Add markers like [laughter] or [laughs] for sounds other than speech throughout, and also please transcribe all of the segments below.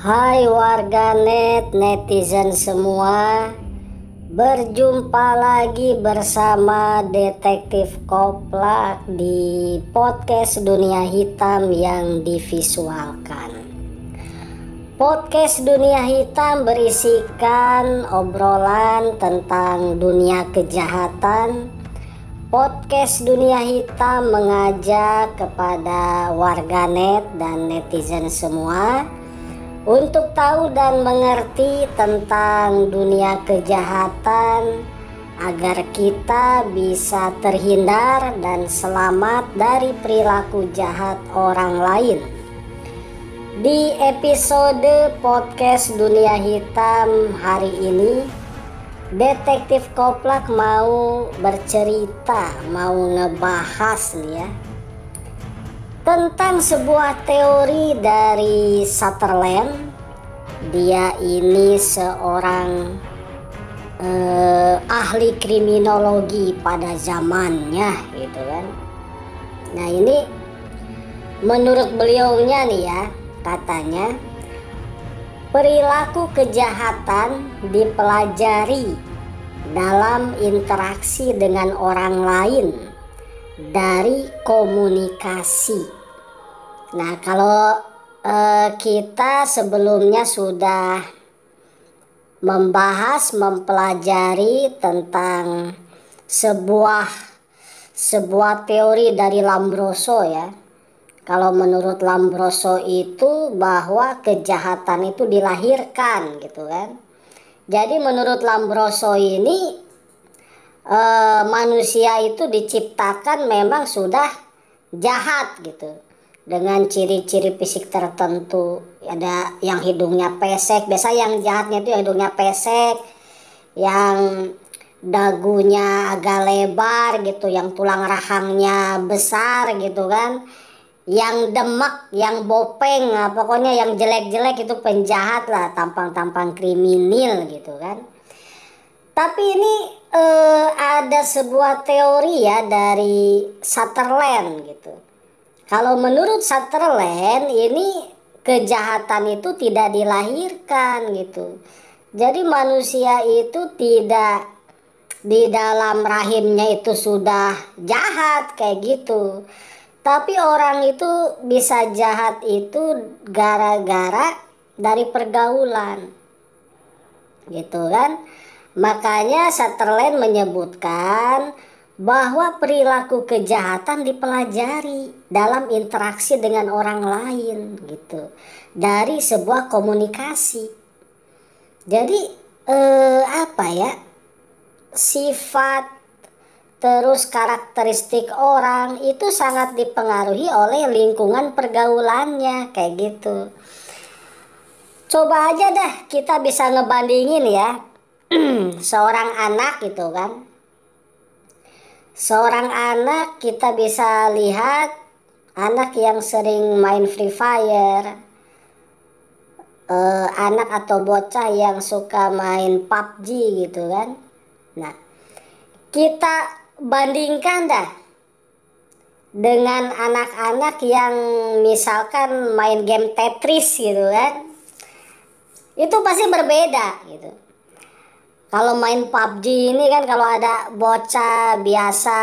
Hai warganet netizen semua Berjumpa lagi bersama detektif Koplak di podcast Dunia Hitam yang divisualkan Podcast Dunia Hitam berisikan obrolan tentang dunia kejahatan Podcast Dunia Hitam mengajak kepada warganet dan netizen semua untuk tahu dan mengerti tentang dunia kejahatan agar kita bisa terhindar dan selamat dari perilaku jahat orang lain. Di episode podcast Dunia Hitam hari ini, Detektif Koplak mau bercerita, mau ngebahas nih ya tentang sebuah teori dari Sutherland dia ini seorang eh, ahli kriminologi pada zamannya gitu kan nah ini menurut beliaunya nih ya katanya perilaku kejahatan dipelajari dalam interaksi dengan orang lain dari komunikasi nah kalau eh, kita sebelumnya sudah membahas mempelajari tentang sebuah sebuah teori dari Lambroso ya. Kalau menurut Lambroso itu bahwa kejahatan itu dilahirkan gitu kan. Jadi menurut Lambroso ini e, manusia itu diciptakan memang sudah jahat gitu dengan ciri-ciri fisik tertentu ada yang hidungnya pesek biasa yang jahatnya itu yang hidungnya pesek yang dagunya agak lebar gitu yang tulang rahangnya besar gitu kan yang demak yang bopeng nah, pokoknya yang jelek-jelek itu penjahat lah tampang-tampang kriminal gitu kan tapi ini eh, ada sebuah teori ya dari Sutherland gitu kalau menurut Sutherland ini kejahatan itu tidak dilahirkan gitu. Jadi manusia itu tidak di dalam rahimnya itu sudah jahat kayak gitu. Tapi orang itu bisa jahat itu gara-gara dari pergaulan. Gitu kan? Makanya Sutherland menyebutkan bahwa perilaku kejahatan dipelajari dalam interaksi dengan orang lain gitu dari sebuah komunikasi. Jadi eh, apa ya sifat terus karakteristik orang itu sangat dipengaruhi oleh lingkungan pergaulannya kayak gitu. Coba aja dah kita bisa ngebandingin ya [clears throat] seorang anak gitu kan seorang anak kita bisa lihat anak yang sering main Free Fire, eh, anak atau bocah yang suka main PUBG gitu kan. Nah, kita bandingkan dah dengan anak-anak yang misalkan main game Tetris gitu kan. Itu pasti berbeda gitu kalau main PUBG ini kan kalau ada bocah biasa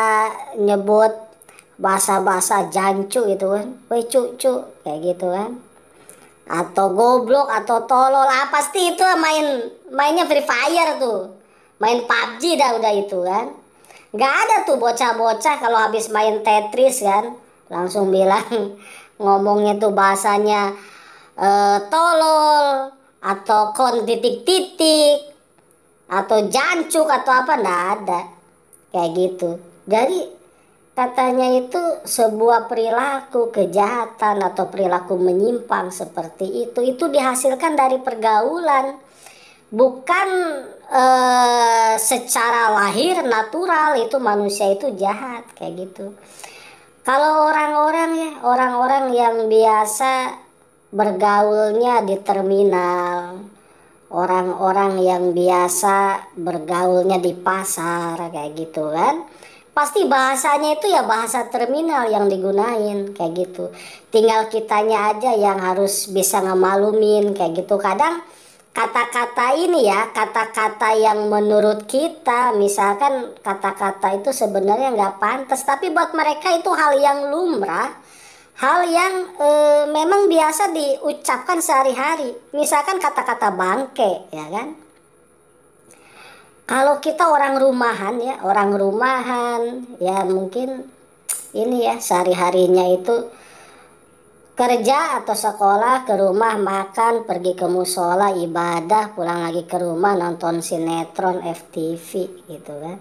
nyebut bahasa-bahasa jancu gitu kan weh cucu kayak gitu kan atau goblok atau tolol apa ah, pasti itu main mainnya Free Fire tuh main PUBG dah udah itu kan nggak ada tuh bocah-bocah kalau habis main Tetris kan langsung bilang [laughs] ngomongnya tuh bahasanya e, tolol atau kon titik-titik atau jancuk atau apa ndak ada kayak gitu jadi katanya itu sebuah perilaku kejahatan atau perilaku menyimpang seperti itu itu dihasilkan dari pergaulan bukan eh, secara lahir natural itu manusia itu jahat kayak gitu kalau orang-orang ya orang-orang yang biasa bergaulnya di terminal orang-orang yang biasa bergaulnya di pasar kayak gitu kan pasti bahasanya itu ya bahasa terminal yang digunain kayak gitu tinggal kitanya aja yang harus bisa ngemalumin kayak gitu kadang kata-kata ini ya kata-kata yang menurut kita misalkan kata-kata itu sebenarnya nggak pantas tapi buat mereka itu hal yang lumrah hal yang e, memang biasa diucapkan sehari-hari. Misalkan kata-kata bangke, ya kan? Kalau kita orang rumahan ya, orang rumahan ya mungkin ini ya sehari-harinya itu kerja atau sekolah ke rumah makan pergi ke musola ibadah pulang lagi ke rumah nonton sinetron FTV gitu kan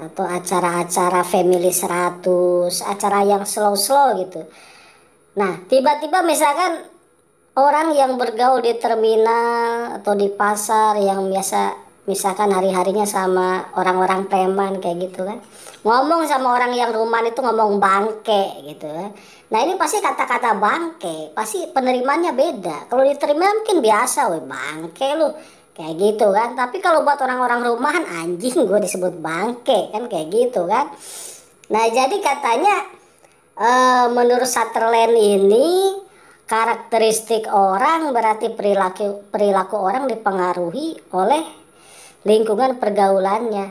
atau acara-acara family 100 acara yang slow-slow gitu nah tiba-tiba misalkan orang yang bergaul di terminal atau di pasar yang biasa misalkan hari-harinya sama orang-orang preman kayak gitu kan ngomong sama orang yang rumah itu ngomong bangke gitu kan nah ini pasti kata-kata bangke pasti penerimanya beda kalau di terminal mungkin biasa weh bangke lu kayak gitu kan tapi kalau buat orang-orang rumahan anjing gue disebut bangke kan kayak gitu kan nah jadi katanya uh, menurut Sutherland ini karakteristik orang berarti perilaku perilaku orang dipengaruhi oleh lingkungan pergaulannya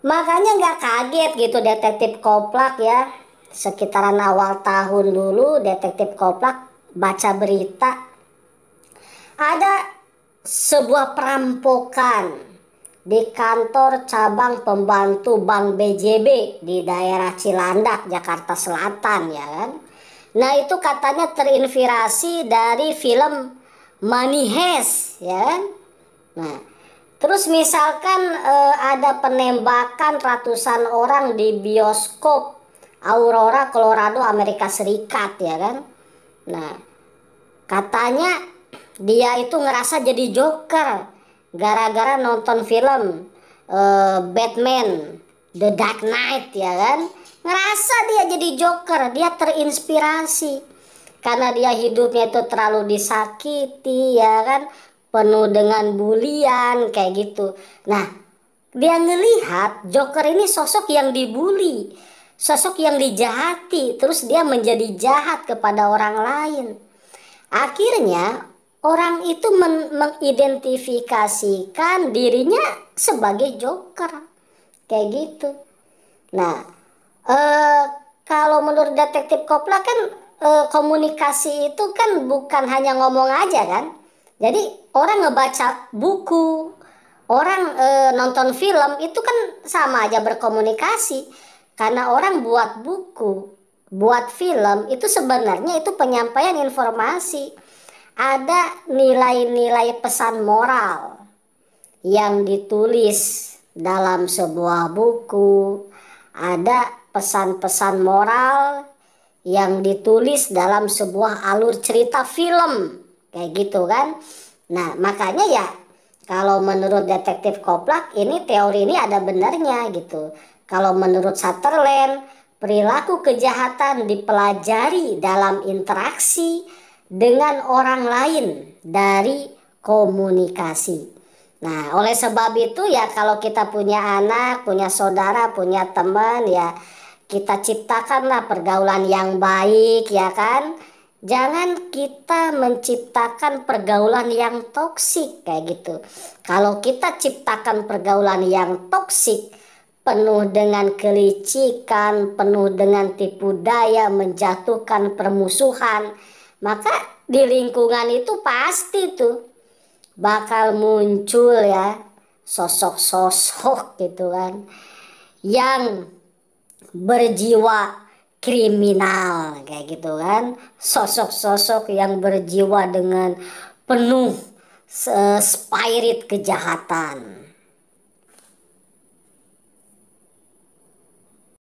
makanya nggak kaget gitu detektif koplak ya sekitaran awal tahun dulu detektif koplak baca berita ada sebuah perampokan di kantor cabang pembantu Bank BJB di daerah Cilandak, Jakarta Selatan ya kan. Nah itu katanya terinspirasi dari film Money Heist ya kan. Nah terus misalkan eh, ada penembakan ratusan orang di bioskop Aurora Colorado Amerika Serikat ya kan. Nah katanya dia itu ngerasa jadi Joker gara-gara nonton film uh, Batman The Dark Knight ya kan ngerasa dia jadi Joker dia terinspirasi karena dia hidupnya itu terlalu disakiti ya kan penuh dengan bulian kayak gitu nah dia ngelihat Joker ini sosok yang dibully sosok yang dijahati terus dia menjadi jahat kepada orang lain akhirnya orang itu men mengidentifikasikan dirinya sebagai joker kayak gitu nah eh, kalau menurut detektif Kopla kan eh, komunikasi itu kan bukan hanya ngomong aja kan jadi orang ngebaca buku orang eh, nonton film itu kan sama aja berkomunikasi karena orang buat buku buat film itu sebenarnya itu penyampaian informasi ada nilai-nilai pesan moral yang ditulis dalam sebuah buku, ada pesan-pesan moral yang ditulis dalam sebuah alur cerita film, kayak gitu kan. Nah, makanya ya kalau menurut detektif Koplak ini teori ini ada benarnya gitu. Kalau menurut Sutherland, perilaku kejahatan dipelajari dalam interaksi dengan orang lain dari komunikasi. Nah, oleh sebab itu ya kalau kita punya anak, punya saudara, punya teman ya kita ciptakanlah pergaulan yang baik ya kan. Jangan kita menciptakan pergaulan yang toksik kayak gitu. Kalau kita ciptakan pergaulan yang toksik penuh dengan kelicikan, penuh dengan tipu daya, menjatuhkan permusuhan, maka di lingkungan itu pasti tuh bakal muncul ya sosok-sosok gitu kan yang berjiwa kriminal kayak gitu kan sosok-sosok yang berjiwa dengan penuh eh, spirit kejahatan